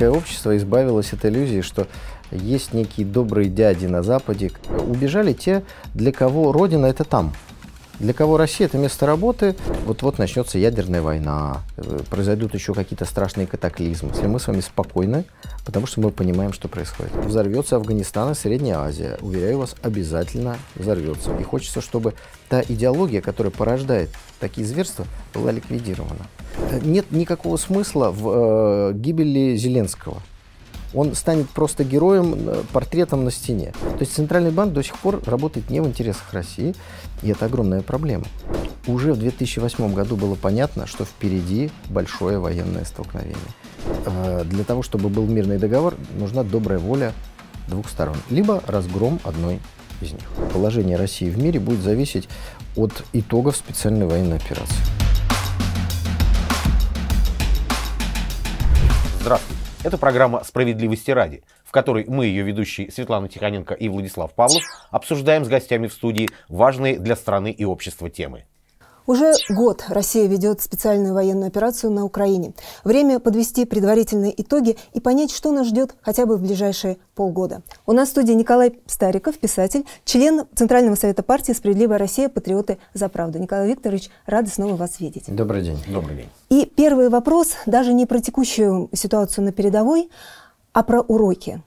Российское общество избавилось от иллюзии, что есть некие добрые дяди на Западе. Убежали те, для кого Родина – это там. Для кого Россия – это место работы, вот-вот начнется ядерная война, э, произойдут еще какие-то страшные катаклизмы. Если мы с вами спокойны, потому что мы понимаем, что происходит. Взорвется Афганистан и Средняя Азия. Уверяю вас, обязательно взорвется. И хочется, чтобы та идеология, которая порождает такие зверства, была ликвидирована. Э, нет никакого смысла в э, гибели Зеленского. Он станет просто героем, э, портретом на стене. То есть Центральный банк до сих пор работает не в интересах России, и это огромная проблема. Уже в 2008 году было понятно, что впереди большое военное столкновение. Э, для того, чтобы был мирный договор, нужна добрая воля двух сторон. Либо разгром одной из них. Положение России в мире будет зависеть от итогов специальной военной операции. Здравствуйте. Это программа «Справедливости ради», в которой мы, ее ведущие Светлана Тихоненко и Владислав Павлов, обсуждаем с гостями в студии важные для страны и общества темы. Уже год Россия ведет специальную военную операцию на Украине. Время подвести предварительные итоги и понять, что нас ждет хотя бы в ближайшие полгода. У нас в студии Николай Стариков, писатель, член Центрального совета партии «Справедливая Россия. Патриоты за правду». Николай Викторович, рады снова вас видеть. Добрый день. Добрый день. И первый вопрос, даже не про текущую ситуацию на передовой, а про уроки.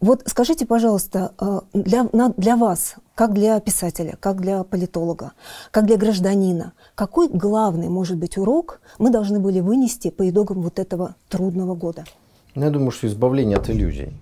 Вот скажите, пожалуйста, э, для, для вас как для писателя, как для политолога, как для гражданина, какой главный, может быть, урок мы должны были вынести по итогам вот этого трудного года? Ну, я думаю, что избавление от иллюзий.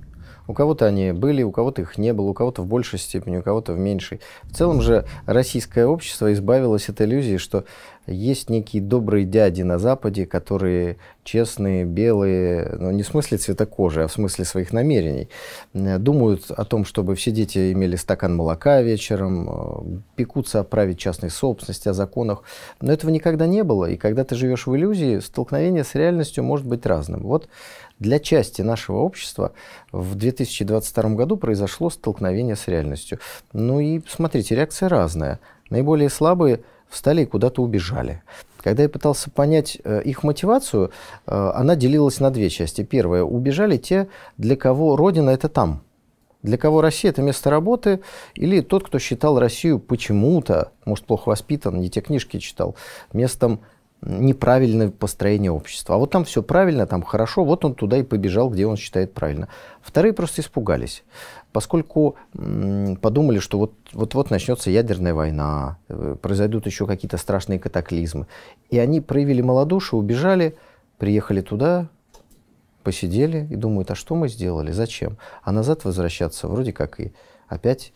У кого-то они были, у кого-то их не было, у кого-то в большей степени, у кого-то в меньшей. В целом же российское общество избавилось от иллюзии, что есть некие добрые дяди на Западе, которые честные, белые, но ну, не в смысле цвета кожи, а в смысле своих намерений, э, думают о том, чтобы все дети имели стакан молока вечером, э, пекутся о праве частной собственности, о законах. Но этого никогда не было, и когда ты живешь в иллюзии, столкновение с реальностью может быть разным. Вот для части нашего общества в 2022 году произошло столкновение с реальностью. Ну и смотрите, реакция разная. Наиболее слабые – встали и куда-то убежали. Когда я пытался понять э, их мотивацию, э, она делилась на две части. Первое, убежали те, для кого Родина – это там. Для кого Россия – это место работы, или тот, кто считал Россию почему-то, может, плохо воспитан, не те книжки читал, местом неправильное построение общества. А вот там все правильно, там хорошо, вот он туда и побежал, где он считает правильно. Вторые просто испугались поскольку подумали, что вот, вот-вот начнется ядерная война, э, произойдут еще какие-то страшные катаклизмы. И они проявили малодушие, убежали, приехали туда, посидели и думают, а что мы сделали, зачем? А назад возвращаться вроде как и опять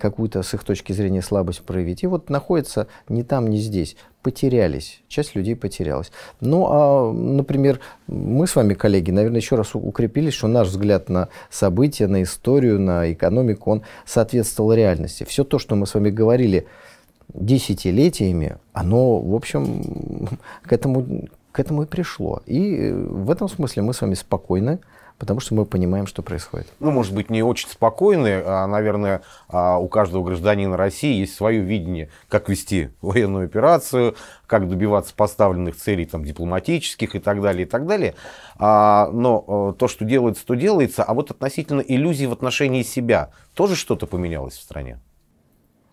какую-то с их точки зрения слабость проявить. И вот находится не там, не здесь потерялись, часть людей потерялась. Ну, а, например, мы с вами, коллеги, наверное, еще раз укрепились, что наш взгляд на события, на историю, на экономику, он соответствовал реальности. Все то, что мы с вами говорили десятилетиями, оно, в общем, к этому, к этому и пришло. И э, в этом смысле мы с вами спокойны, потому что мы понимаем, что происходит. Ну, может быть, не очень спокойные, а, наверное, а, у каждого гражданина России есть свое видение, как вести военную операцию, как добиваться поставленных целей там, дипломатических и так далее, и так далее. А, но э, то, что делается, то делается. А вот относительно иллюзий в отношении себя, тоже что-то поменялось в стране?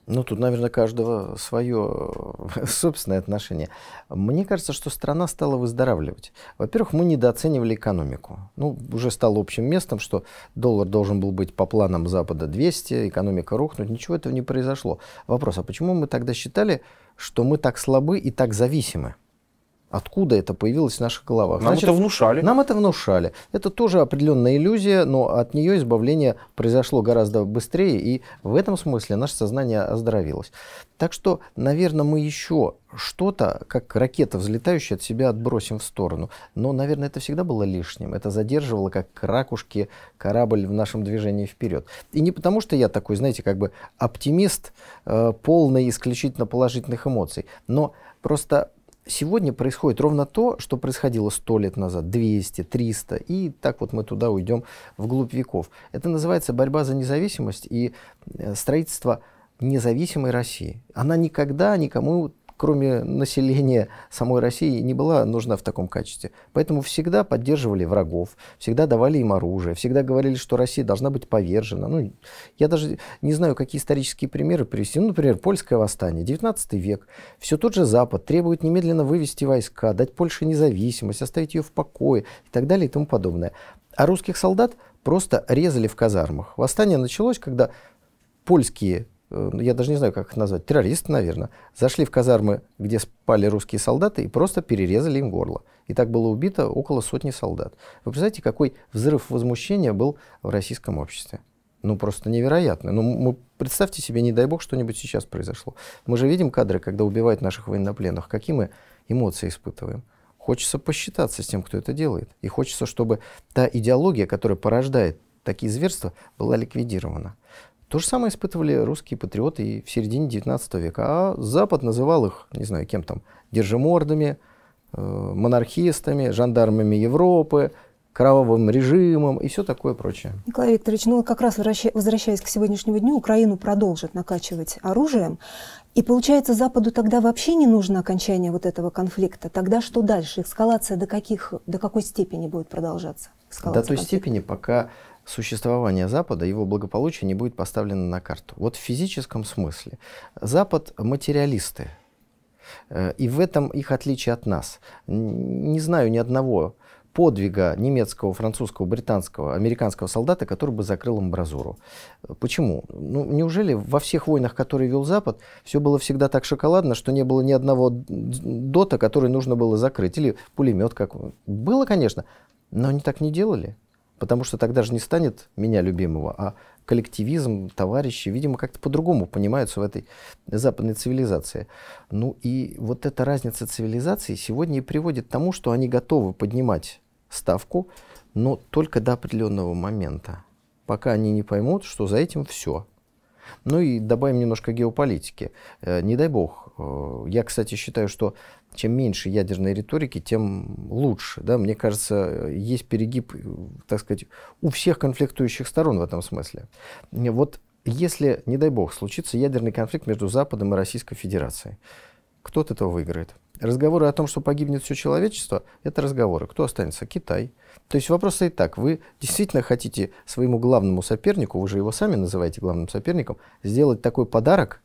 Ну, тут, наверное, каждого свое э, собственное отношение. Мне кажется, что страна стала выздоравливать. Во-первых, мы недооценивали экономику. Ну, уже стало общим местом, что доллар должен был быть по планам Запада 200, экономика рухнуть. Ничего этого не произошло. Вопрос, а почему мы тогда считали, что мы так слабы и так зависимы? Откуда это появилось в наших головах? Нам Значит, это внушали. Нам это внушали. Это тоже определенная иллюзия, но от нее избавление произошло гораздо быстрее, и в этом смысле наше сознание оздоровилось. Так что, наверное, мы еще что-то, как ракета, взлетающая от себя, отбросим в сторону. Но, наверное, это всегда было лишним. Это задерживало, как ракушки, корабль в нашем движении вперед. И не потому, что я такой, знаете, как бы оптимист, э, полный исключительно положительных эмоций, но просто сегодня происходит ровно то, что происходило 100 лет назад, 200, 300, и так вот мы туда уйдем вглубь веков. Это называется борьба за независимость и э, строительство независимой России. Она никогда никому кроме населения самой России, не была нужна в таком качестве. Поэтому всегда поддерживали врагов, всегда давали им оружие, всегда говорили, что Россия должна быть повержена. Ну, я даже не знаю, какие исторические примеры привести. Ну, например, польское восстание, 19 век. Все тот же Запад требует немедленно вывести войска, дать Польше независимость, оставить ее в покое и так далее и тому подобное. А русских солдат просто резали в казармах. Восстание началось, когда польские Э, я даже не знаю, как их назвать, террористы, наверное, зашли в казармы, где спали русские солдаты, и просто перерезали им горло. И так было убито около сотни солдат. Вы представляете, какой взрыв возмущения был в российском обществе? Ну, просто невероятно. Ну, мы, представьте себе, не дай бог, что-нибудь сейчас произошло. Мы же видим кадры, когда убивают наших военнопленных. Какие мы эмоции испытываем? Хочется посчитаться с тем, кто это делает. И хочется, чтобы та идеология, которая порождает такие зверства, была ликвидирована. То же самое испытывали русские патриоты и в середине 19 века. А Запад называл их, не знаю, кем там, держимордами, э, монархистами, жандармами Европы, кровавым режимом и все такое прочее. Николай Викторович, ну как раз возвращаясь к сегодняшнему дню, Украину продолжит накачивать оружием. И получается, Западу тогда вообще не нужно окончание вот этого конфликта. Тогда что дальше? Эскалация до, каких, до какой степени будет продолжаться? до той конфликта? степени, пока существование Запада, его благополучие не будет поставлено на карту. Вот в физическом смысле. Запад – материалисты. Э, и в этом их отличие от нас. Не знаю ни одного подвига немецкого, французского, британского, американского солдата, который бы закрыл им бразуру. Почему? Ну, неужели во всех войнах, которые вел Запад, все было всегда так шоколадно, что не было ни одного дота, который нужно было закрыть, или пулемет как Было, конечно, но они так не делали. Потому что тогда же не станет меня любимого, а коллективизм, товарищи, видимо, как-то по-другому понимаются в этой западной цивилизации. Ну и вот эта разница цивилизаций сегодня и приводит к тому, что они готовы поднимать ставку, но только до определенного момента, пока они не поймут, что за этим все. Ну и добавим немножко геополитики. Э, не дай бог, Э, я, кстати, считаю, что чем меньше ядерной риторики, тем лучше. Да? Мне кажется, есть перегиб, э, так сказать, у всех конфликтующих сторон в этом смысле. Вот если, не дай бог, случится ядерный конфликт между Западом и Российской Федерацией, кто от этого выиграет? Разговоры о том, что погибнет все человечество, это разговоры. Кто останется? Китай. То есть вопрос и так. Вы действительно хотите своему главному сопернику, вы же его сами называете главным соперником, сделать такой подарок,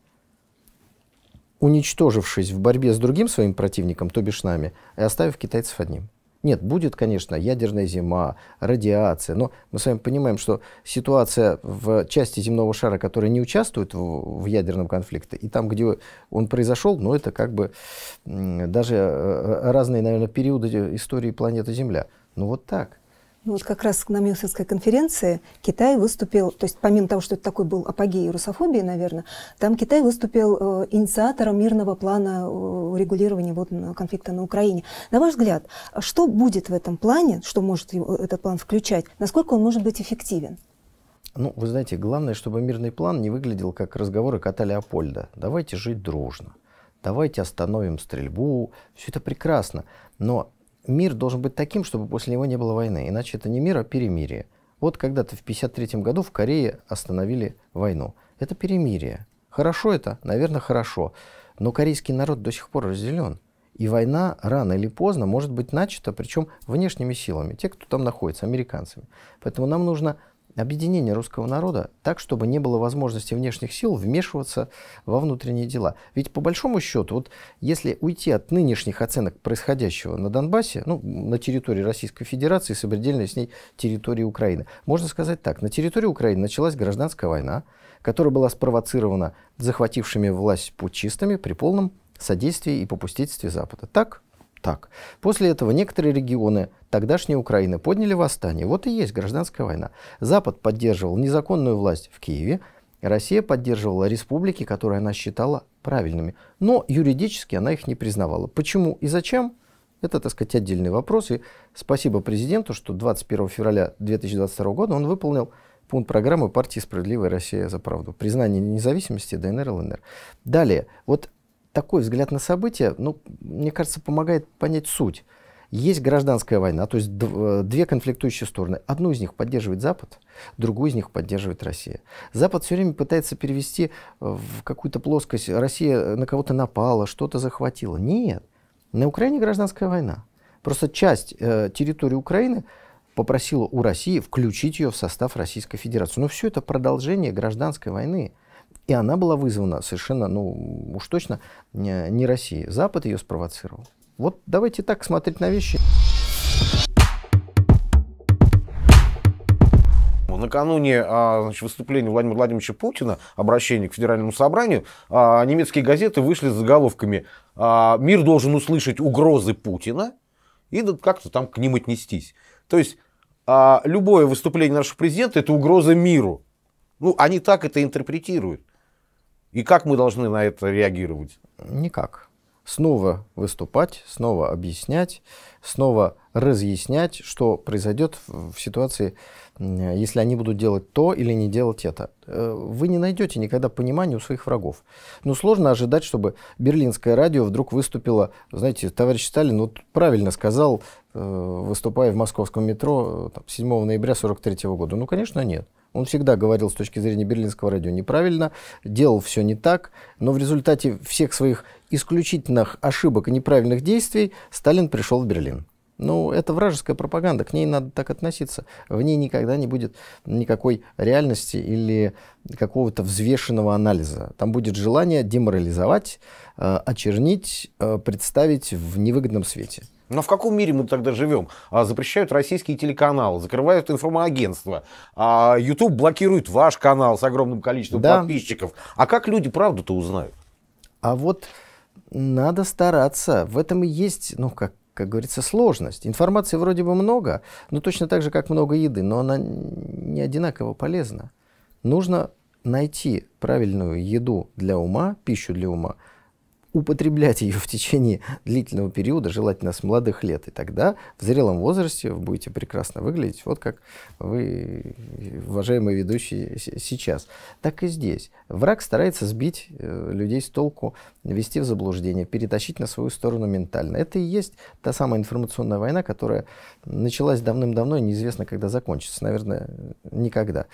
уничтожившись в борьбе с другим своим противником, то бишь нами, и оставив китайцев одним. Нет, будет, конечно, ядерная зима, радиация, но мы с вами понимаем, что ситуация в части земного шара, которая не участвует в, в ядерном конфликте, и там, где он произошел, ну, это как бы даже э, э, разные, наверное, периоды истории планеты Земля. Ну, вот так. Ну, вот как раз на Мюнхенской конференции Китай выступил, то есть помимо того, что это такой был апогей русофобии, наверное, там Китай выступил э, инициатором мирного плана э, урегулирования вот, конфликта на Украине. На ваш взгляд, а что будет в этом плане, что может его, этот план включать, насколько он может быть эффективен? Ну, вы знаете, главное, чтобы мирный план не выглядел как разговоры кота Леопольда. Давайте жить дружно давайте остановим стрельбу, все это прекрасно. Но мир должен быть таким, чтобы после него не было войны. Иначе это не мир, а перемирие. Вот когда-то в 1953 году в Корее остановили войну. Это перемирие. Хорошо это? Наверное, хорошо. Но корейский народ до сих пор разделен. И война рано или поздно может быть начата, причем внешними силами, те, кто там находится, американцами. Поэтому нам нужно объединение русского народа так, чтобы не было возможности внешних сил вмешиваться во внутренние дела. Ведь по большому счету, вот если уйти от нынешних оценок происходящего на Донбассе, ну, на территории Российской Федерации, сопредельной с ней территории Украины, можно сказать так, на территории Украины началась гражданская война, которая была спровоцирована захватившими власть путчистами при полном содействии и попустительстве Запада. Так? Так. После этого некоторые регионы тогдашней Украины подняли восстание. Вот и есть гражданская война. Запад поддерживал незаконную власть в Киеве, Россия поддерживала республики, которые она считала правильными, но юридически она их не признавала. Почему и зачем? Это, так сказать, отдельный вопрос. И спасибо президенту, что 21 февраля 2022 года он выполнил пункт программы партии «Справедливая Россия за правду». Признание независимости ДНР и ЛНР. Далее. Вот такой взгляд на события, ну, мне кажется, помогает понять суть. Есть гражданская война, то есть э, две конфликтующие стороны. Одну из них поддерживает Запад, другую из них поддерживает Россия. Запад все время пытается перевести э, в какую-то плоскость. Россия на кого-то напала, что-то захватила. Нет. На Украине гражданская война. Просто часть э, территории Украины попросила у России включить ее в состав Российской Федерации. Но все это продолжение гражданской войны. И она была вызвана совершенно, ну уж точно, не Россией. Запад ее спровоцировал. Вот давайте так смотреть на вещи. накануне а, значит, выступления Владимира Владимировича Путина, обращения к Федеральному собранию, а, немецкие газеты вышли с заголовками а, «Мир должен услышать угрозы Путина» и ну, как-то там к ним отнестись. То есть любое выступление нашего президента – это угроза миру. Ну, они так это интерпретируют. И как мы должны на это реагировать? Никак. Снова выступать, снова объяснять, снова разъяснять, что произойдет в ситуации, если они будут делать то или не делать это. Э, вы не найдете никогда понимания у своих врагов. Но ну, сложно ожидать, чтобы берлинское радио вдруг выступило, знаете, товарищ Сталин вот правильно сказал, э, выступая в московском метро 7 э, ноября 1943 года. Ну, конечно, нет. Он всегда говорил с точки зрения берлинского радио неправильно, делал все не так, но в результате всех своих исключительных ошибок и неправильных действий Сталин пришел в Берлин. Ну, это вражеская пропаганда, к ней надо так относиться. В ней никогда не будет никакой реальности или какого-то взвешенного анализа. Там будет желание деморализовать, э, очернить, э, представить в невыгодном свете. Но в каком мире мы тогда живем? А, запрещают российские телеканалы, закрывают информагентство, а YouTube блокирует ваш канал с огромным количеством да. подписчиков. А как люди правду-то узнают? А вот надо стараться. В этом и есть, ну, как, как говорится, сложность. Информации вроде бы много, но точно так же, как много еды, но она не одинаково полезна. Нужно найти правильную еду для ума, пищу для ума – употреблять ее в течение длительного периода, желательно с молодых лет, и тогда в зрелом возрасте вы будете прекрасно выглядеть, вот как вы, уважаемый ведущий, сейчас. Так и здесь. Враг старается сбить э, людей с толку, ввести в заблуждение, перетащить на свою сторону ментально. Это и есть та самая информационная война, которая началась давным-давно и неизвестно, когда закончится. Наверное, никогда.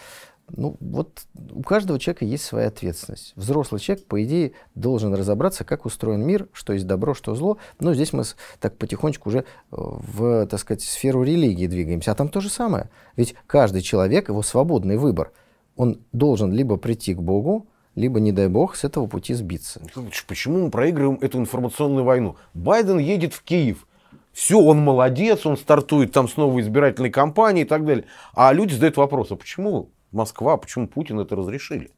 Ну, вот у каждого человека есть своя ответственность. Взрослый человек, по идее, должен разобраться, как устроен мир, что есть добро, что зло. Но здесь мы так потихонечку уже э, в, так сказать, сферу религии двигаемся. А там то же самое. Ведь каждый человек, его свободный выбор, он должен либо прийти к Богу, либо, не дай бог, с этого пути сбиться. Ну, почему мы проигрываем эту информационную войну? Байден едет в Киев. Все, он молодец, он стартует там снова избирательной кампании и так далее. А люди задают вопрос, а почему Москва, почему Путин это разрешили?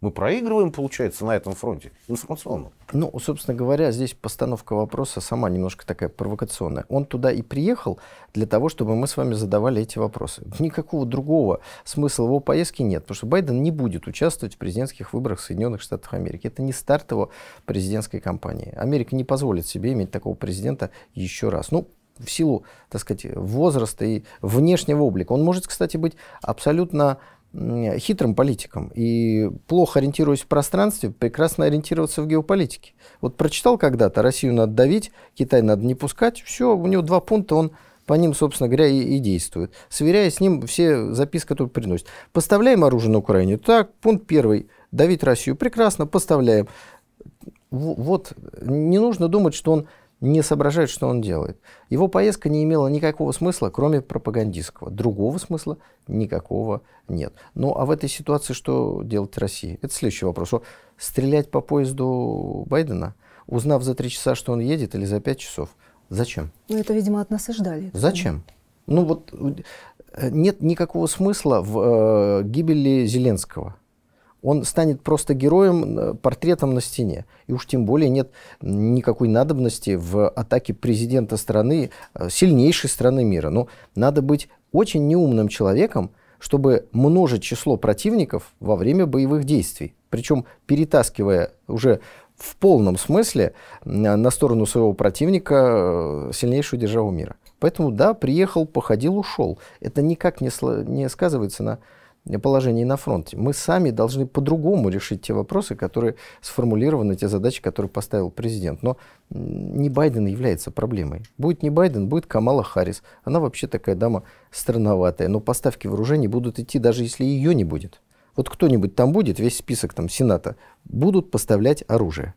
Мы проигрываем, получается, на этом фронте информационно. Ну, собственно говоря, здесь постановка вопроса сама немножко такая провокационная. Он туда и приехал для того, чтобы мы с вами задавали эти вопросы. Никакого другого смысла его поездки нет, потому что Байден не будет участвовать в президентских выборах Соединенных Штатов Америки. Это не старт его президентской кампании. Америка не позволит себе иметь такого президента еще раз. Ну, в силу, так сказать, возраста и внешнего облика. Он может, кстати, быть абсолютно хитрым политиком и плохо ориентируясь в пространстве, прекрасно ориентироваться в геополитике. Вот прочитал когда-то, Россию надо давить, Китай надо не пускать, все, у него два пункта, он по ним, собственно говоря, и, и действует. Сверяя с ним все записки, которые приносит. Поставляем оружие на Украине. Так, пункт первый, давить Россию. Прекрасно, поставляем. В, вот, не нужно думать, что он не соображает, что он делает. Его поездка не имела никакого смысла, кроме пропагандистского. Другого смысла никакого нет. Ну а в этой ситуации что делать России? Это следующий вопрос. Что стрелять по поезду Байдена, узнав за три часа, что он едет, или за пять часов? Зачем? Ну это, видимо, от нас и ждали. Зачем? Ну вот э, нет никакого смысла в э, гибели Зеленского он станет просто героем, э, портретом на стене. И уж тем более нет никакой надобности в атаке президента страны, э, сильнейшей страны мира. Но ну, надо быть очень неумным человеком, чтобы множить число противников во время боевых действий. Причем перетаскивая уже в полном смысле э, на сторону своего противника сильнейшую державу мира. Поэтому да, приехал, походил, ушел. Это никак не, не сказывается на положении на фронте. Мы сами должны по-другому решить те вопросы, которые сформулированы, те задачи, которые поставил президент. Но не Байден является проблемой. Будет не Байден, будет Камала Харрис. Она вообще такая дама странноватая. Но поставки вооружений будут идти, даже если ее не будет. Вот кто-нибудь там будет, весь список там Сената, будут поставлять оружие.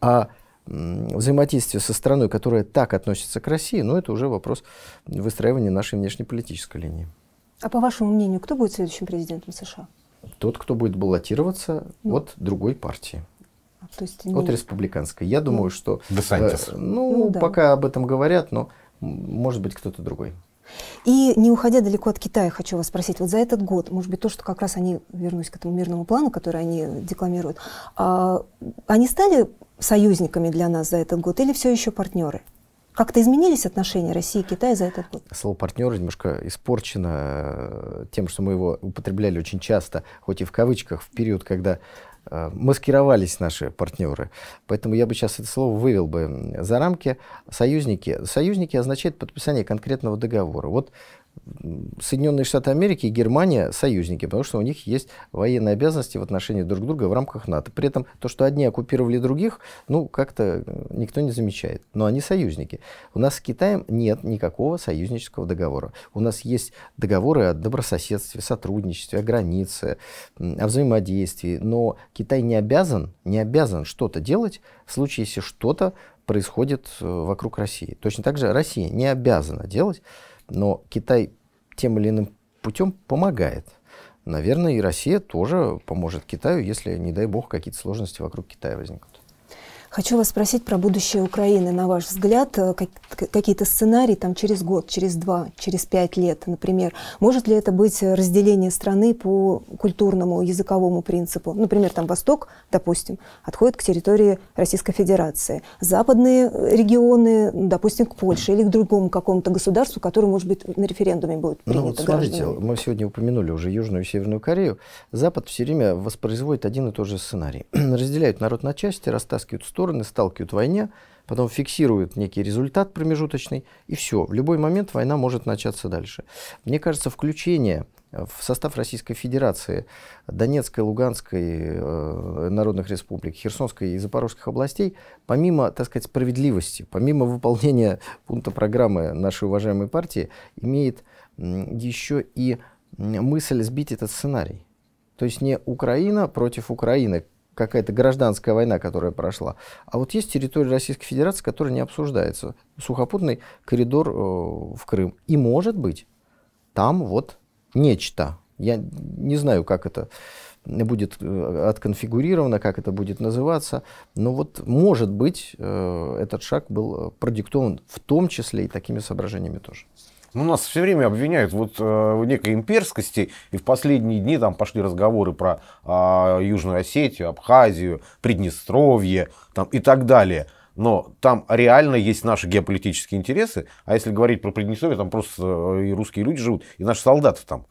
А взаимодействие со страной, которая так относится к России, ну это уже вопрос выстраивания нашей внешнеполитической линии. А по вашему мнению, кто будет следующим президентом США? Тот, кто будет баллотироваться ну. от другой партии. А, то есть не... От республиканской. Я ну. думаю, ну. что... Десантис. Э, ну, ну да. пока об этом говорят, но может быть кто-то другой. И не уходя далеко от Китая, хочу вас спросить, вот за этот год, может быть, то, что как раз они, вернусь к этому мирному плану, который они декламируют, а, они стали союзниками для нас за этот год или все еще партнеры? Как-то изменились отношения России и Китая за этот год? Слово «партнер» немножко испорчено э, тем, что мы его употребляли очень часто, хоть и в кавычках, в период, когда э, маскировались наши партнеры. Поэтому я бы сейчас это слово вывел бы за рамки союзники. Союзники означает подписание конкретного договора. Вот Соединенные Штаты Америки и Германия союзники, потому что у них есть военные обязанности в отношении друг друга в рамках НАТО. При этом то, что одни оккупировали других, ну, как-то э, никто не замечает. Но они союзники. У нас с Китаем нет никакого союзнического договора. У нас есть договоры о добрососедстве, сотрудничестве, о границе, о взаимодействии. Но Китай не обязан, не обязан что-то делать в случае, если что-то происходит э, вокруг России. Точно так же Россия не обязана делать но Китай тем или иным путем помогает. Наверное, и Россия тоже поможет Китаю, если, не дай бог, какие-то сложности вокруг Китая возникнут. Хочу вас спросить про будущее Украины. На ваш взгляд, э, какие-то сценарии там через год, через два, через пять лет, например. Может ли это быть разделение страны по культурному, языковому принципу? Например, там Восток, допустим, отходит к территории Российской Федерации. Западные э, регионы, допустим, к Польше или к другому какому-то государству, которое, может быть, на референдуме будет ну принято. Ну вот смотрите, мы сегодня упомянули уже Южную и Северную Корею. Запад все время воспроизводит один и тот же сценарий. Разделяют народ на части, растаскивают стороны стороны сталкивают в войне, потом фиксируют некий результат промежуточный, и все. В любой момент война может начаться дальше. Мне кажется, включение в состав Российской Федерации Донецкой, Луганской э, народных республик, Херсонской и Запорожских областей, помимо, так сказать, справедливости, помимо выполнения пункта программы нашей уважаемой партии, имеет еще и мысль сбить этот сценарий. То есть не Украина против Украины, какая-то гражданская война, которая прошла. А вот есть территория Российской Федерации, которая не обсуждается. Сухопутный коридор э, в Крым. И может быть, там вот нечто. Я не знаю, как это будет э, отконфигурировано, как это будет называться. Но вот, может быть, э, этот шаг был продиктован в том числе и такими соображениями тоже. Ну, нас все время обвиняют вот э, в некой имперскости, и в последние дни там пошли разговоры про э, Южную Осетию, Абхазию, Приднестровье там, и так далее. Но там реально есть наши геополитические интересы, а если говорить про Приднестровье, там просто э, и русские люди живут, и наши солдаты там.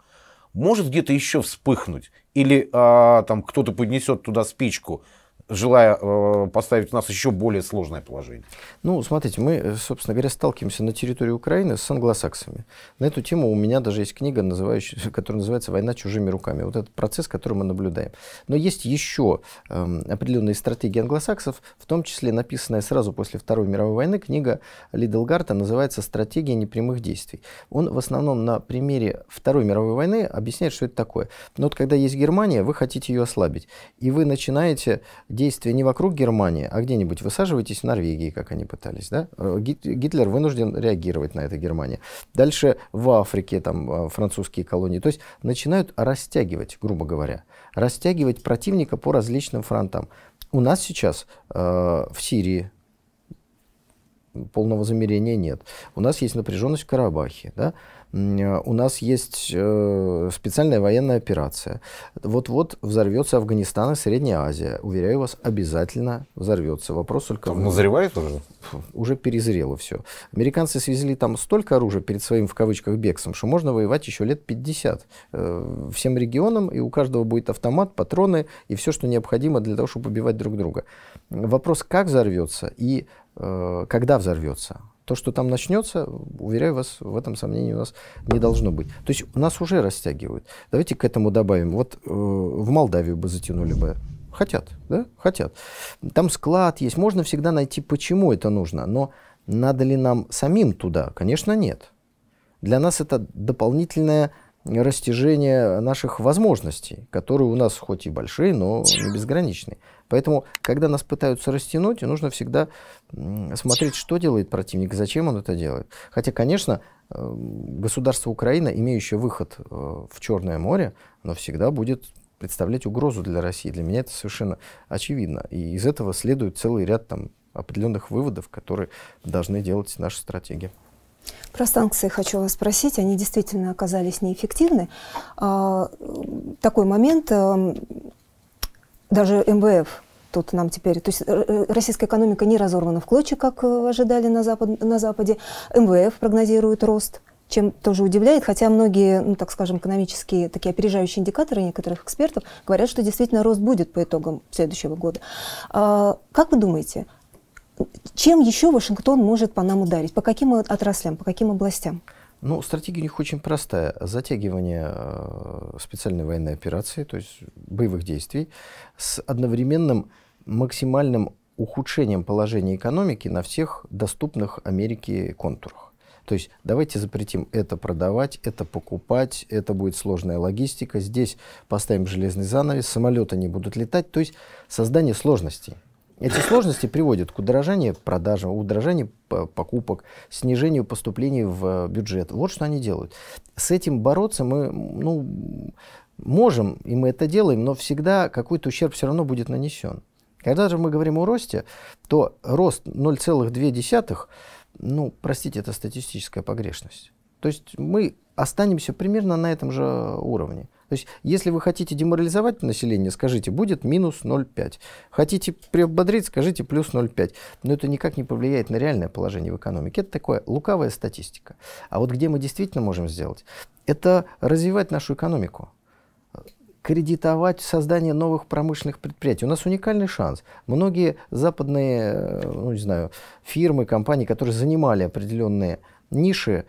Может где-то еще вспыхнуть, или э, там кто-то поднесет туда спичку, желая э, поставить нас еще более сложное положение? Ну, смотрите, мы, э, собственно говоря, сталкиваемся на территории Украины с англосаксами. На эту тему у меня даже есть книга, называющая, которая называется «Война чужими руками». Вот этот процесс, который мы наблюдаем. Но есть еще э, эм, определенные стратегии англосаксов, в том числе написанная сразу после Второй мировой войны книга Лидлгарта называется «Стратегия непрямых действий». Он в основном на примере Второй мировой войны объясняет, что это такое. Но вот когда есть Германия, вы хотите ее ослабить, и вы начинаете действие не вокруг Германии, а где-нибудь высаживайтесь в Норвегии, как они пытались. Да? Э, Гитлер вынужден реагировать на это Германия. Дальше в Африке там э, французские колонии. То есть начинают растягивать, грубо говоря, растягивать противника по различным фронтам. У нас сейчас э, в Сирии полного замерения нет. У нас есть напряженность в Карабахе. Да? Э, у нас есть э, специальная военная операция. Вот-вот взорвется Афганистан и Средняя Азия. Уверяю вас, обязательно взорвется. Вопрос только... Там назревает уже? Уже перезрело все. Американцы свезли там столько оружия перед своим, в кавычках, бегством, что можно воевать еще лет 50 э, всем регионам, и у каждого будет автомат, патроны и все, что необходимо для того, чтобы убивать друг друга. Вопрос, как взорвется и когда взорвется то, что там начнется, уверяю вас, в этом сомнений у нас не должно быть. То есть у нас уже растягивают. Давайте к этому добавим. Вот э, в Молдавию бы затянули бы. Хотят, да? Хотят. Там склад есть. Можно всегда найти, почему это нужно. Но надо ли нам самим туда? Конечно, нет. Для нас это дополнительная растяжение наших возможностей, которые у нас хоть и большие, но не безграничные. Поэтому, когда нас пытаются растянуть, нужно всегда смотреть, что делает противник, зачем он это делает. Хотя, конечно, э, государство Украина, имеющее выход э, в Черное море, но всегда будет представлять угрозу для России. Для меня это совершенно очевидно. И из этого следует целый ряд там, определенных выводов, которые должны делать наши стратегии. Про санкции хочу вас спросить. Они действительно оказались неэффективны. А, такой момент. Эм, даже МВФ тут нам теперь... То есть э, э, российская экономика не разорвана в клочья, как э, ожидали на, Запад, на Западе. МВФ прогнозирует рост чем тоже удивляет, хотя многие, ну, так скажем, экономические такие опережающие индикаторы некоторых экспертов говорят, что действительно рост будет по итогам следующего года. А, как вы думаете, чем еще Вашингтон может по нам ударить? По каким отраслям, по каким областям? Ну, стратегия у них очень простая. Затягивание э, специальной военной операции, то есть боевых действий, с одновременным максимальным ухудшением положения экономики на всех доступных Америке контурах. То есть давайте запретим это продавать, это покупать, это будет сложная логистика, здесь поставим железный занавес, самолеты не будут летать, то есть создание сложностей. Эти сложности приводят к удорожанию продажам, удорожанию покупок, снижению поступлений в э, бюджет. Вот что они делают. С этим бороться мы ну, можем, и мы это делаем, но всегда какой-то ущерб все равно будет нанесен. Когда же мы говорим о росте, то рост 0,2, ну, простите, это статистическая погрешность. То есть мы останемся примерно на этом же уровне. То есть, если вы хотите деморализовать население, скажите, будет минус 0,5. Хотите приободрить, скажите плюс 0,5. Но это никак не повлияет на реальное положение в экономике. Это такое лукавая статистика. А вот где мы действительно можем сделать, это развивать нашу экономику кредитовать создание новых промышленных предприятий. У нас уникальный шанс. Многие западные, э, ну, не знаю, фирмы, компании, которые занимали определенные э, ниши,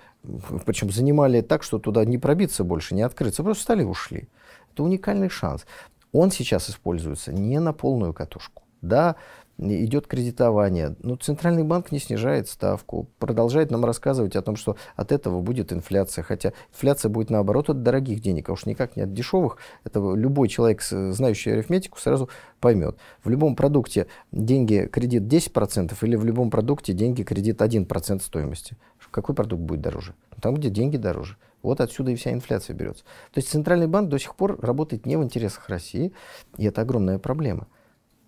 причем занимали так, что туда не пробиться больше, не открыться, просто стали и ушли. Это уникальный шанс. Он сейчас используется не на полную катушку. Да, идет кредитование, но Центральный банк не снижает ставку, продолжает нам рассказывать о том, что от этого будет инфляция, хотя инфляция будет наоборот от дорогих денег, а уж никак не от дешевых, это любой человек, знающий арифметику, сразу поймет. В любом продукте деньги кредит 10% или в любом продукте деньги кредит 1% стоимости. Какой продукт будет дороже? Ну, там, где деньги дороже. Вот отсюда и вся инфляция берется. То есть Центральный банк до сих пор работает не в интересах России, и это огромная проблема.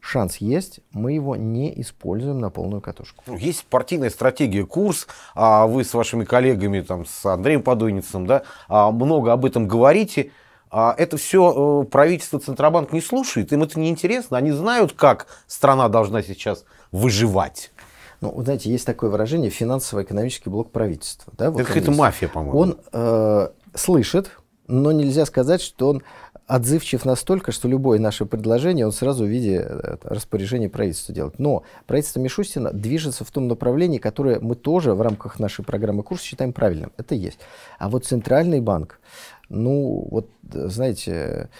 Шанс есть, мы его не используем на полную катушку. Ну, есть партийная стратегия, курс, а вы с вашими коллегами, там, с Андреем Подойницем, да, а, много об этом говорите. А это все э, правительство Центробанк не слушает, им это не интересно, они знают, как страна должна сейчас выживать. Ну, вот знаете, есть такое выражение финансово-экономический блок правительства. Да, вот это какая-то мафия, по-моему. Он э, слышит, но нельзя сказать, что он отзывчив настолько, что любое наше предложение он сразу в виде э, распоряжения правительства делает. Но правительство Мишустина движется в том направлении, которое мы тоже в рамках нашей программы курса считаем правильным. Это есть. А вот Центральный банк, ну, вот, э, знаете,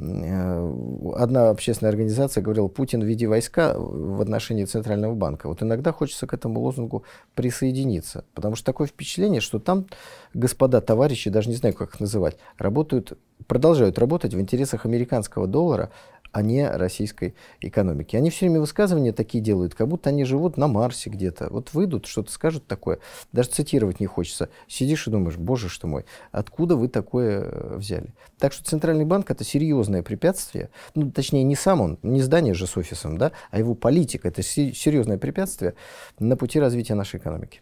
Э, одна общественная организация говорила, Путин в виде войска в отношении Центрального банка. Вот иногда хочется к этому лозунгу присоединиться, потому что такое впечатление, что там господа, товарищи, даже не знаю, как их называть, работают, продолжают работать в интересах американского доллара, а не российской экономики. Они все время высказывания такие делают, как будто они живут на Марсе где-то. Вот выйдут, что-то скажут такое, даже цитировать не хочется. Сидишь и думаешь, боже что мой, откуда вы такое э, взяли? Так что Центральный банк это серьезное препятствие, ну, точнее, не сам он, не здание же с офисом, да, а его политика, это серьезное препятствие на пути развития нашей экономики.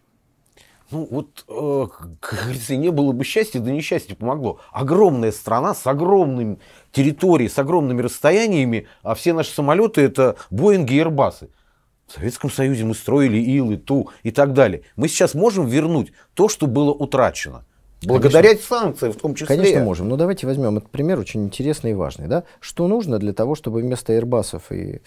Ну вот, э, как говорится, не было бы счастья, да несчастье помогло. Огромная страна с огромными территорией, с огромными расстояниями, а все наши самолеты это Боинги и Эрбасы. В Советском Союзе мы строили Илы, Ту и так далее. Мы сейчас можем вернуть то, что было утрачено. Благодаря Конечно. санкциям в том числе. Конечно, можем. Но давайте возьмем этот пример, очень интересный и важный. Да? Что нужно для того, чтобы вместо Airbus и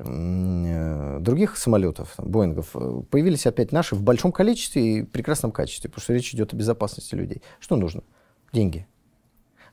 э, других самолетов, Боингов, э, появились опять наши в большом количестве и прекрасном качестве, потому что речь идет о безопасности людей. Что нужно? Деньги.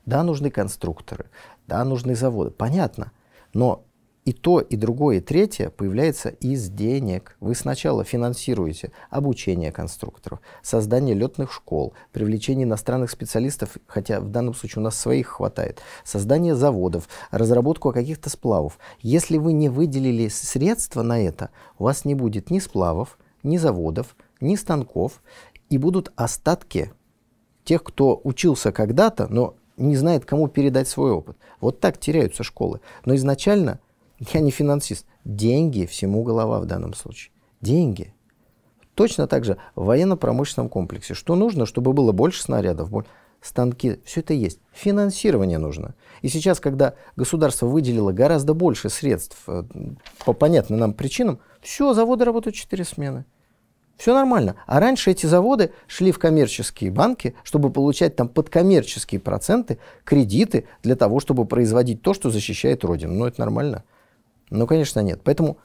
Да, нужны конструкторы, да, нужны заводы. Понятно. Но и то, и другое, и третье появляется из денег. Вы сначала финансируете обучение конструкторов, создание летных школ, привлечение иностранных специалистов, хотя в данном случае у нас своих хватает, создание заводов, разработку каких-то сплавов. Если вы не выделили средства на это, у вас не будет ни сплавов, ни заводов, ни станков, и будут остатки тех, кто учился когда-то, но не знает, кому передать свой опыт. Вот так теряются школы. Но изначально – я не финансист. Деньги всему голова в данном случае. Деньги. Точно так же в военно-промышленном комплексе. Что нужно, чтобы было больше снарядов, больше станки, все это есть. Финансирование нужно. И сейчас, когда государство выделило гораздо больше средств э, по понятным нам причинам, все, заводы работают 4 смены. Все нормально. А раньше эти заводы шли в коммерческие банки, чтобы получать там подкоммерческие проценты, кредиты для того, чтобы производить то, что защищает Родину. Ну, это нормально. Ну, конечно, нет. Поэтому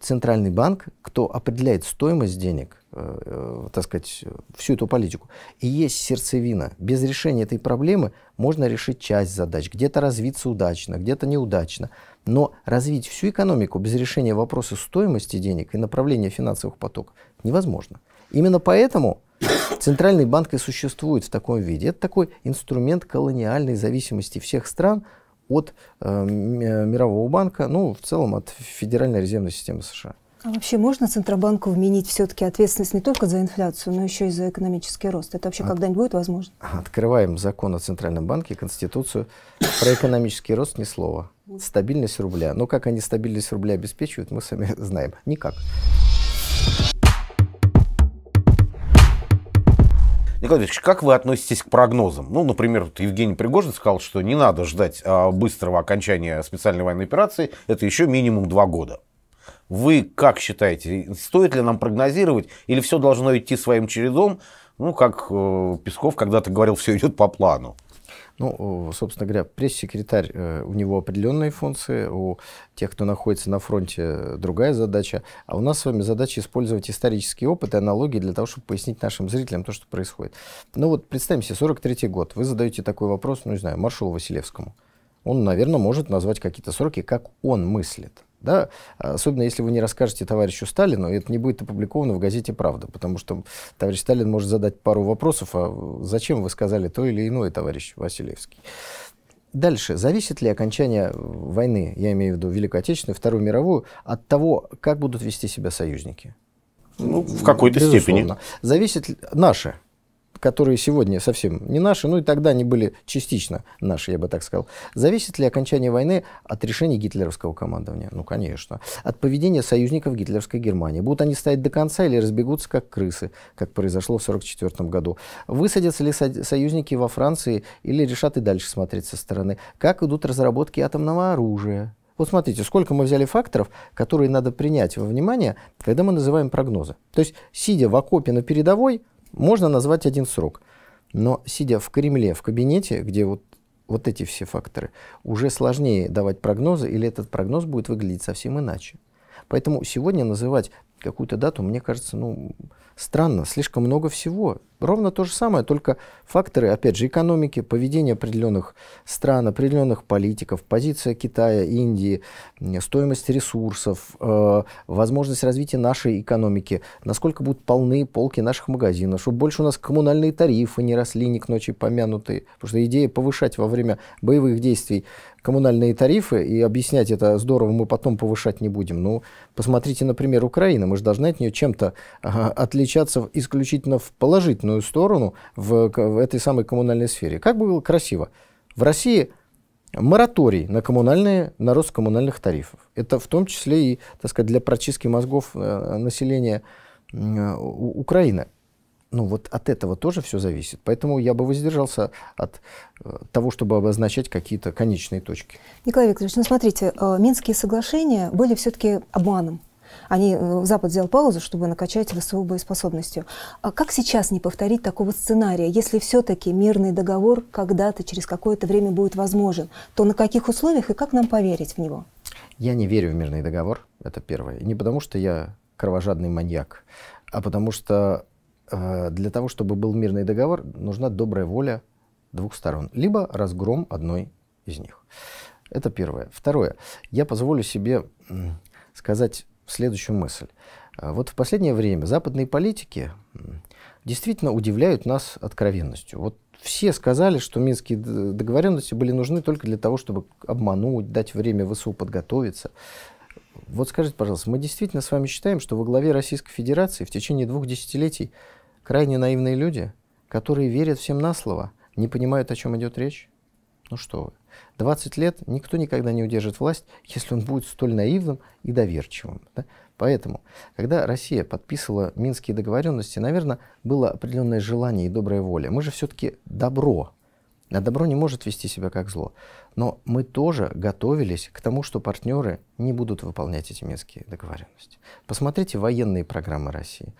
центральный банк, кто определяет стоимость денег, э, э, так сказать, всю эту политику. И есть сердцевина. Без решения этой проблемы можно решить часть задач. Где-то развиться удачно, где-то неудачно. Но развить всю экономику без решения вопроса стоимости денег и направления финансовых потоков невозможно. Именно поэтому Центральный банк и существует в таком виде. Это такой инструмент колониальной зависимости всех стран от э, э, Мирового банка, ну, в целом от Федеральной резервной системы США. А вообще можно Центробанку вменить все-таки ответственность не только за инфляцию, но еще и за экономический рост? Это вообще от... когда-нибудь будет возможно? Открываем закон о Центральном банке, Конституцию. Про экономический рост ни слова. Стабильность рубля. Но как они стабильность рубля обеспечивают, мы сами знаем. Никак. Николай Ильич, как вы относитесь к прогнозам? Ну, например, вот Евгений Пригожин сказал, что не надо ждать а, быстрого окончания специальной военной операции, это еще минимум два года. Вы как считаете, стоит ли нам прогнозировать, или все должно идти своим чередом, ну, как э, Песков когда-то говорил, все идет по плану? Ну, собственно говоря, пресс-секретарь, э, у него определенные функции, у тех, кто находится на фронте, другая задача. А у нас с вами задача использовать исторический опыт и аналогии для того, чтобы пояснить нашим зрителям то, что происходит. Ну вот представим себе, 43-й год, вы задаете такой вопрос, ну не знаю, маршалу Василевскому. Он, наверное, может назвать какие-то сроки, как он мыслит. Да? Особенно если вы не расскажете товарищу Сталину, это не будет опубликовано в газете «Правда», потому что товарищ Сталин может задать пару вопросов, а зачем вы сказали то или иное, товарищ Василевский. Дальше. Зависит ли окончание войны, я имею в виду Великую Отечественную, Вторую мировую, от того, как будут вести себя союзники? Ну, в какой-то степени. Зависит наши которые сегодня совсем не наши, ну и тогда они были частично наши, я бы так сказал. Зависит ли окончание войны от решения гитлеровского командования? Ну, конечно. От поведения союзников гитлеровской Германии. Будут они стоять до конца или разбегутся, как крысы, как произошло в 1944 году? Высадятся ли со- союзники во Франции или решат и дальше смотреть со стороны? Как идут разработки атомного оружия? Вот смотрите, сколько мы взяли факторов, которые надо принять во внимание, когда мы называем прогнозы. То есть, сидя в окопе на передовой, можно назвать один срок. Но сидя в Кремле, в кабинете, где вот, вот эти все факторы, уже сложнее давать прогнозы, или этот прогноз будет выглядеть совсем иначе. Поэтому сегодня называть какую-то дату, мне кажется, ну, странно, слишком много всего. Ровно то же самое, только факторы, опять же, экономики, поведение определенных стран, определенных политиков, позиция Китая, Индии, стоимость ресурсов, э, возможность развития нашей экономики, насколько будут полны полки наших магазинов, чтобы больше у нас коммунальные тарифы не росли ни к ночи помянутые. Потому что идея повышать во время боевых действий коммунальные тарифы и объяснять это здорово, мы потом повышать не будем. Ну, посмотрите, например, Украина. Мы мы же должны от нее чем-то отличаться исключительно в положительную сторону в, в этой самой коммунальной сфере. Как было красиво. В России мораторий на коммунальные, на рост коммунальных тарифов. Это в том числе и, так сказать, для прочистки мозгов э, населения э, Украины. Ну вот от этого тоже все зависит. Поэтому я бы воздержался от э, того, чтобы обозначать какие-то конечные точки. Николай Викторович, ну смотрите, Минские соглашения были все-таки обманом. Они, э, Запад взял паузу, чтобы накачать ВСУ боеспособностью. А как сейчас не повторить такого сценария, если все-таки мирный договор когда-то, через какое-то время будет возможен? То на каких условиях и как нам поверить в него? Я не верю в мирный договор, это первое. не потому, что я кровожадный маньяк, а потому что э, для того, чтобы был мирный договор, нужна добрая воля двух сторон, либо разгром одной из них. Это первое. Второе. Я позволю себе сказать следующую мысль. А вот в последнее время западные политики действительно удивляют нас откровенностью. Вот все сказали, что минские договоренности были нужны только для того, чтобы обмануть, дать время ВСУ подготовиться. Вот скажите, пожалуйста, мы действительно с вами считаем, что во главе Российской Федерации в течение двух десятилетий крайне наивные люди, которые верят всем на слово, не понимают, о чем идет речь? Ну что вы. 20 лет никто никогда не удержит власть, если он будет столь наивным и доверчивым. Да? Поэтому, когда Россия подписывала Минские договоренности, наверное, было определенное желание и добрая воля. Мы же все-таки добро. А добро не может вести себя как зло. Но мы тоже готовились к тому, что партнеры не будут выполнять эти минские договоренности. Посмотрите военные программы России.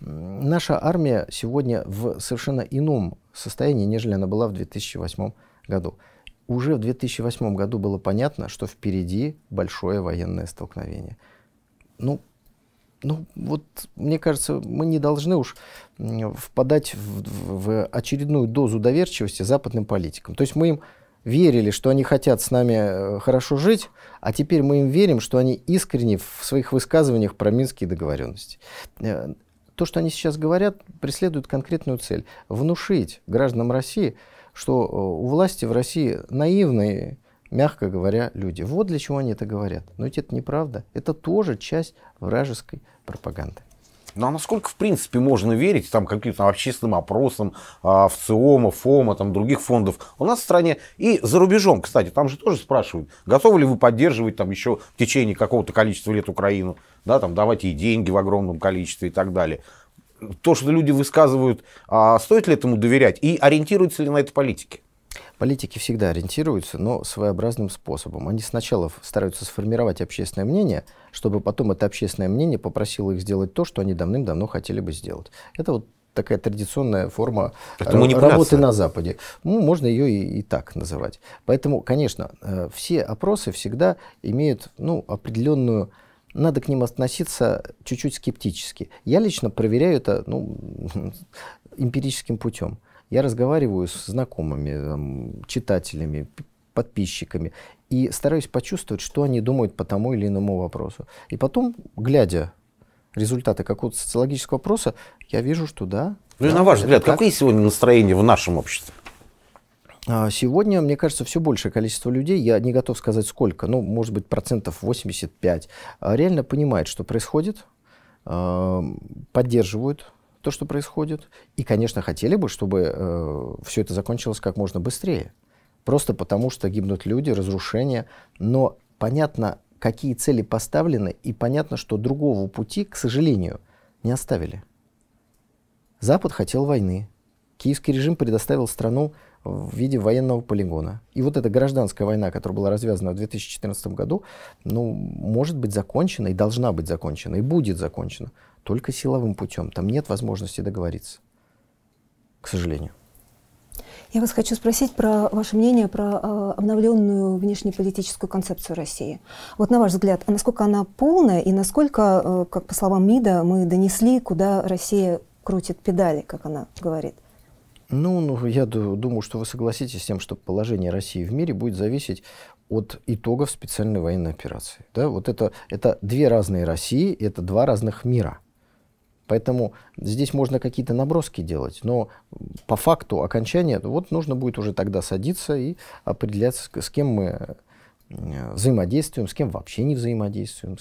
Наша армия сегодня в совершенно ином состоянии, нежели она была в 2008 году уже в 2008 году было понятно, что впереди большое военное столкновение. Ну, ну, вот, мне кажется, мы не должны уж впадать в, в очередную дозу доверчивости западным политикам. То есть мы им верили, что они хотят с нами э, хорошо жить, а теперь мы им верим, что они искренне в своих высказываниях про минские договоренности. Э, то, что они сейчас говорят, преследует конкретную цель – внушить гражданам России, что э, у власти в России наивные, мягко говоря, люди. Вот для чего они это говорят. Но ведь это неправда. Это тоже часть вражеской пропаганды. Ну а насколько, в принципе, можно верить там, каким-то общественным опросам а, в ЦИОМа, ФОМа, там, других фондов у нас в стране и за рубежом, кстати, там же тоже спрашивают, готовы ли вы поддерживать там еще в течение какого-то количества лет Украину, да, там, давать ей деньги в огромном количестве и так далее то, что люди высказывают, а стоит ли этому доверять и ориентируются ли на это политики? Политики всегда ориентируются, но своеобразным способом. Они сначала стараются сформировать общественное мнение, чтобы потом это общественное мнение попросило их сделать то, что они давным-давно хотели бы сделать. Это вот такая традиционная форма э, работы на Западе. Ну, можно ее и, и так называть. Поэтому, конечно, э, все опросы всегда имеют ну, определенную надо к ним относиться чуть-чуть скептически. Я лично проверяю это ну, эмпирическим путем. Я разговариваю с знакомыми, там, читателями, подписчиками и стараюсь почувствовать, что они думают по тому или иному вопросу. И потом, глядя результаты какого-то социологического опроса, я вижу, что да. Ну да, и на ваш взгляд, так. какие сегодня настроение в нашем обществе? А, сегодня, мне кажется, все большее количество людей, я не готов сказать сколько, ну, может быть, процентов 85, а, реально понимает, что происходит, а, поддерживают то, что происходит, и, конечно, хотели бы, чтобы э, все это закончилось как можно быстрее. Просто потому, что гибнут люди, разрушения. Но понятно, какие цели поставлены, и понятно, что другого пути, к сожалению, не оставили. Запад хотел войны. Киевский режим предоставил страну в виде военного полигона. И вот эта гражданская война, которая была развязана в 2014 году, ну, может быть закончена и должна быть закончена, и будет закончена только силовым путем. Там нет возможности договориться, к сожалению. Я вас хочу спросить про ваше мнение про э, обновленную внешнеполитическую концепцию России. Вот на ваш взгляд, а насколько она полная и насколько, э, как по словам МИДа, мы донесли, куда Россия крутит педали, как она говорит? – ну, ну, я думаю, что вы согласитесь с тем, что положение России в мире будет зависеть от итогов специальной военной операции. Да? Вот это, это две разные России, это два разных мира. Поэтому здесь можно какие-то наброски делать, но по факту окончания, ну, вот нужно будет уже тогда садиться и определяться, с кем мы э, взаимодействуем, с кем вообще не взаимодействуем,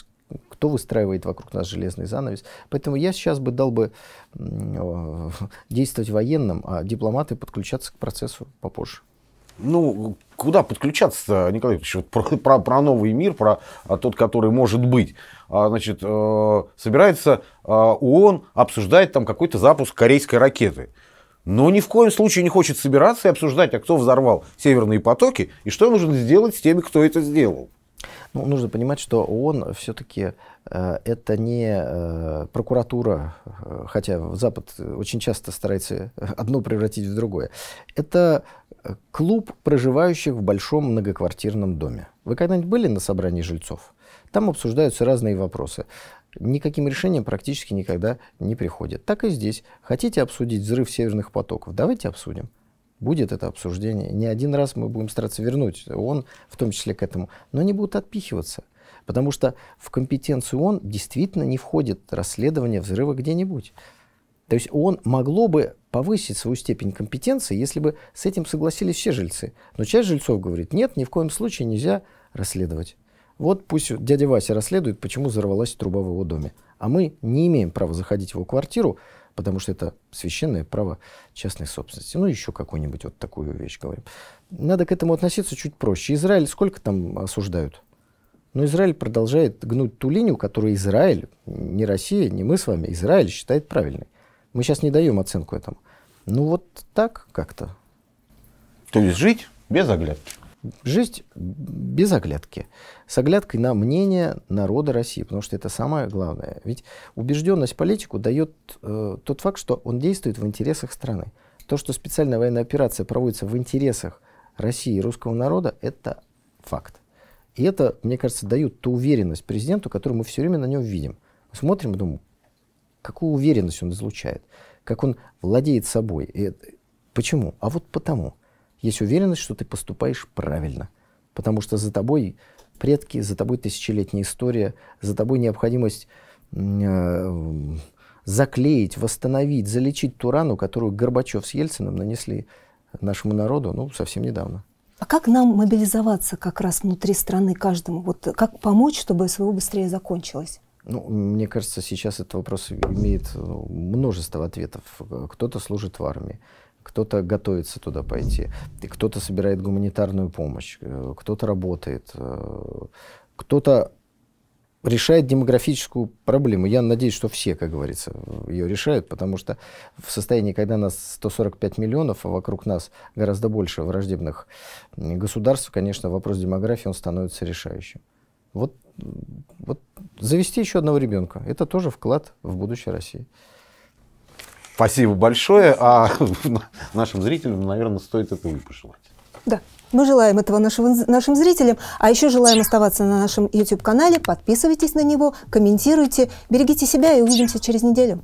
кто выстраивает вокруг нас железный занавес. Поэтому я сейчас бы дал бы э, действовать военным, а дипломаты подключаться к процессу попозже. Ну, куда подключаться, Николай Ильич, вот про, про, про новый мир, про а, тот, который может быть. А, значит, э, собирается э, ООН обсуждать там какой-то запуск корейской ракеты. Но ни в коем случае не хочет собираться и обсуждать, а кто взорвал северные потоки и что нужно сделать с теми, кто это сделал. Ну, нужно понимать, что ООН все-таки э, это не э, прокуратура, э, хотя Запад очень часто старается одно превратить в другое. Это клуб проживающих в большом многоквартирном доме. Вы когда-нибудь были на собрании жильцов? Там обсуждаются разные вопросы. Никаким решением практически никогда не приходят. Так и здесь. Хотите обсудить взрыв северных потоков? Давайте обсудим будет это обсуждение. Не один раз мы будем стараться вернуть ООН, в том числе к этому, но они будут отпихиваться. Потому что в компетенцию ООН действительно не входит расследование взрыва где-нибудь. То есть ООН могло бы повысить свою степень компетенции, если бы с этим согласились все жильцы. Но часть жильцов говорит, нет, ни в коем случае нельзя расследовать. Вот пусть дядя Вася расследует, почему взорвалась труба в его доме. А мы не имеем права заходить в его квартиру, потому что это священное право частной собственности. Ну, еще какую-нибудь вот такую вещь говорим. Надо к этому относиться чуть проще. Израиль сколько там осуждают? Но ну, Израиль продолжает гнуть ту линию, которую Израиль, не Россия, не мы с вами, Израиль считает правильной. Мы сейчас не даем оценку этому. Ну вот так как-то. То есть жить без оглядки жизнь без оглядки, с оглядкой на мнение народа России, потому что это самое главное. Ведь убежденность политику дает э, тот факт, что он действует в интересах страны. То, что специальная военная операция проводится в интересах России и русского народа, это факт. И это, мне кажется, дает ту уверенность президенту, которую мы все время на нем видим. Мы смотрим и думаем, какую уверенность он излучает, как он владеет собой. И, почему? А вот потому – есть уверенность, что ты поступаешь правильно. Потому что за тобой предки, за тобой тысячелетняя история, за тобой необходимость э, заклеить, восстановить, залечить ту рану, которую Горбачев с Ельциным нанесли нашему народу ну, совсем недавно. А как нам мобилизоваться как раз внутри страны каждому? Вот как помочь, чтобы СВО быстрее закончилось? Ну, мне кажется, сейчас этот вопрос имеет э, множество ответов. Кто-то служит в армии, кто-то готовится туда пойти, кто-то собирает гуманитарную помощь, э, кто-то работает, э, кто-то решает демографическую проблему. Я надеюсь, что все, как говорится, ее решают, потому что в состоянии, когда нас 145 миллионов, а вокруг нас гораздо больше враждебных государств, конечно, вопрос демографии, он становится решающим. Вот, вот завести еще одного ребенка, это тоже вклад в будущее России. Спасибо большое. А нашим зрителям, наверное, стоит это и пожелать. Да. Мы желаем этого нашим, нашим зрителям, а еще желаем оставаться на нашем YouTube-канале. Подписывайтесь на него, комментируйте, берегите себя и увидимся через неделю.